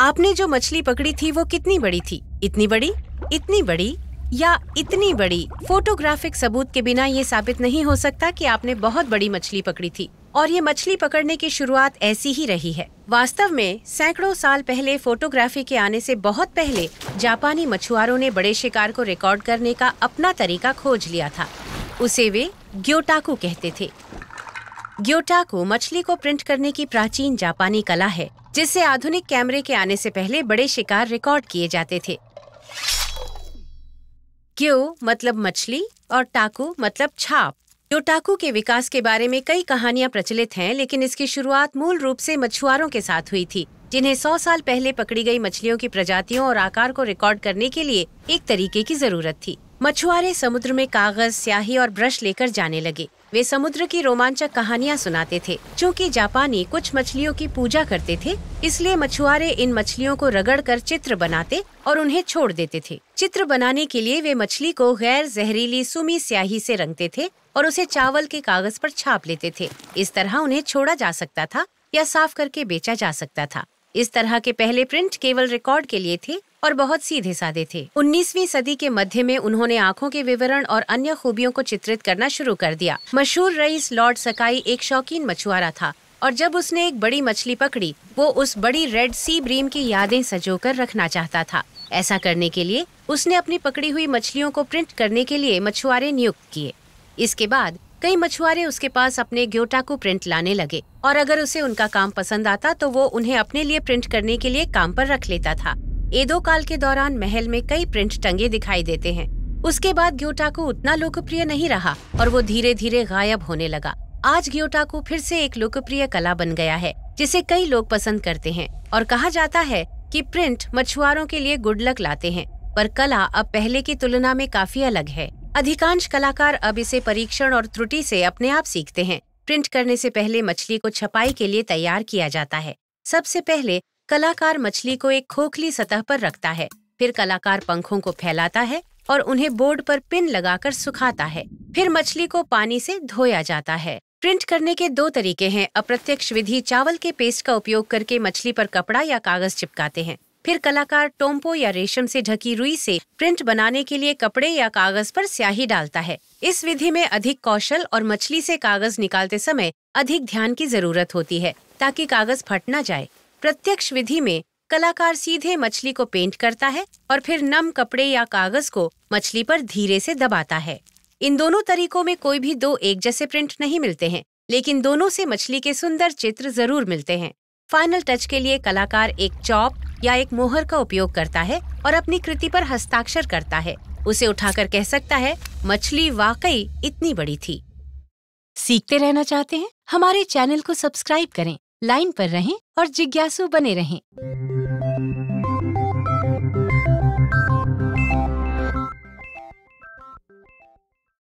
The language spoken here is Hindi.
आपने जो मछली पकड़ी थी वो कितनी बड़ी थी इतनी बड़ी इतनी बड़ी या इतनी बड़ी फोटोग्राफिक सबूत के बिना ये साबित नहीं हो सकता कि आपने बहुत बड़ी मछली पकड़ी थी और ये मछली पकड़ने की शुरुआत ऐसी ही रही है वास्तव में सैकड़ों साल पहले फोटोग्राफी के आने से बहुत पहले जापानी मछुआरों ने बड़े शिकार को रिकॉर्ड करने का अपना तरीका खोज लिया था उसे वे ग्योटाकू कहते थे ग्योटाको मछली को प्रिंट करने की प्राचीन जापानी कला है जिससे आधुनिक कैमरे के आने से पहले बड़े शिकार रिकॉर्ड किए जाते थे ग्यो मतलब मछली और टाकू मतलब छाप ग्योटाकू के विकास के बारे में कई कहानियां प्रचलित हैं लेकिन इसकी शुरुआत मूल रूप से मछुआरों के साथ हुई थी जिन्हें सौ साल पहले पकड़ी गई मछलियों की प्रजातियों और आकार को रिकॉर्ड करने के लिए एक तरीके की जरूरत थी मछुआरे समुद्र में कागज स्याही और ब्रश लेकर जाने लगे वे समुद्र की रोमांचक कहानियाँ सुनाते थे क्योंकि जापानी कुछ मछलियों की पूजा करते थे इसलिए मछुआरे इन मछलियों को रगड़ कर चित्र बनाते और उन्हें छोड़ देते थे चित्र बनाने के लिए वे मछली को गैर जहरीली सुमी स्याही से रंगते थे और उसे चावल के कागज पर छाप लेते थे इस तरह उन्हें छोड़ा जा सकता था या साफ करके बेचा जा सकता था इस तरह के पहले प्रिंट केवल रिकॉर्ड के लिए थे और बहुत सीधे साधे थे 19वीं सदी के मध्य में उन्होंने आंखों के विवरण और अन्य खूबियों को चित्रित करना शुरू कर दिया मशहूर रईस लॉर्ड सकाई एक शौकीन मछुआरा था और जब उसने एक बड़ी मछली पकड़ी वो उस बड़ी रेड सी ब्रीम की यादें सजो रखना चाहता था ऐसा करने के लिए उसने अपनी पकड़ी हुई मछलियों को प्रिंट करने के लिए मछुआरे नियुक्त किए इसके बाद कई मछुआरे उसके पास अपने ग्योटा को प्रिंट लाने लगे और अगर उसे उनका काम पसंद आता तो वो उन्हें अपने लिए प्रिंट करने के लिए काम पर रख लेता था एदो काल के दौरान महल में कई प्रिंट टंगे दिखाई देते हैं उसके बाद ग्योटाकू उतना लोकप्रिय नहीं रहा और वो धीरे धीरे गायब होने लगा आज ग्योटाकू फिर से एक लोकप्रिय कला बन गया है जिसे कई लोग पसंद करते हैं और कहा जाता है कि प्रिंट मछुआरों के लिए गुड लक लाते हैं पर कला अब पहले की तुलना में काफी अलग है अधिकांश कलाकार अब इसे परीक्षण और त्रुटि से अपने आप सीखते हैं प्रिंट करने से पहले मछली को छपाई के लिए तैयार किया जाता है सबसे पहले कलाकार मछली को एक खोखली सतह पर रखता है फिर कलाकार पंखों को फैलाता है और उन्हें बोर्ड पर पिन लगाकर सुखाता है फिर मछली को पानी से धोया जाता है प्रिंट करने के दो तरीके हैं अप्रत्यक्ष विधि चावल के पेस्ट का उपयोग करके मछली पर कपड़ा या कागज चिपकाते हैं फिर कलाकार टोम्पो या रेशम से ढकी रुई से प्रिंट बनाने के लिए कपड़े या कागज पर स्याही डालता है इस विधि में अधिक कौशल और मछली से कागज निकालते समय अधिक ध्यान की जरूरत होती है ताकि कागज फट न जाए प्रत्यक्ष विधि में कलाकार सीधे मछली को पेंट करता है और फिर नम कपड़े या कागज को मछली पर धीरे से दबाता है इन दोनों तरीकों में कोई भी दो एक जैसे प्रिंट नहीं मिलते हैं लेकिन दोनों से मछली के सुंदर चित्र जरूर मिलते हैं फाइनल टच के लिए कलाकार एक चौप या एक मोहर का उपयोग करता है और अपनी कृति पर हस्ताक्षर करता है उसे उठाकर कह सकता है मछली वाकई इतनी बड़ी थी सीखते रहना चाहते हैं हमारे चैनल को सब्सक्राइब करें लाइन पर रहें और जिज्ञासु बने रहें